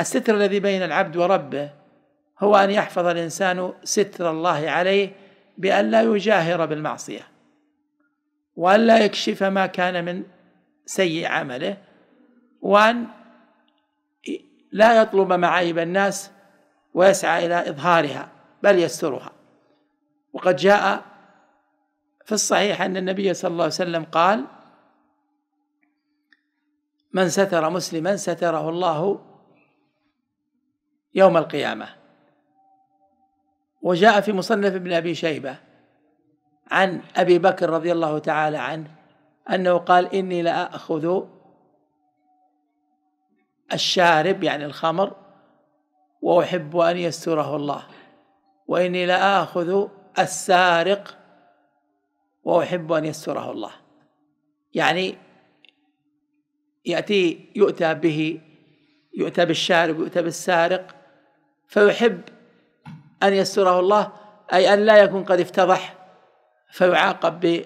الستر الذي بين العبد وربه هو أن يحفظ الإنسان ستر الله عليه بأن لا يجاهر بالمعصية وأن لا يكشف ما كان من سيء عمله وأن لا يطلب معايب الناس ويسعى إلى إظهارها بل يسترها وقد جاء في الصحيح أن النبي صلى الله عليه وسلم قال من ستر مسلما ستره الله يوم القيامة وجاء في مصنف ابن أبي شيبة عن أبي بكر رضي الله تعالى عنه أنه قال إني لأخذ الشارب يعني الخمر وأحب أن يستره الله وإني لآخذ السارق وأحب أن يستره الله يعني يأتي يؤتى به يؤتى بالشارب يؤتى بالسارق فيحب أن يستره الله أي أن لا يكون قد افتضح فيعاقب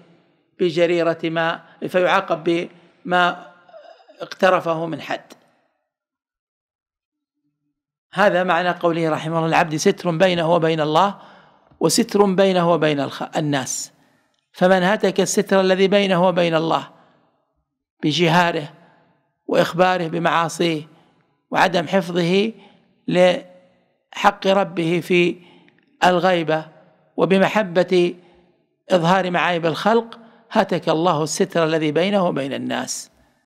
بجريرة ما فيعاقب بما اقترفه من حد هذا معنى قوله رحمه الله العبد ستر بينه وبين الله وستر بينه وبين الناس فمن هتك الستر الذي بينه وبين الله بجهاره واخباره بمعاصيه وعدم حفظه ل حق ربه في الغيبه وبمحبه اظهار معايب الخلق هتك الله الستر الذي بينه وبين الناس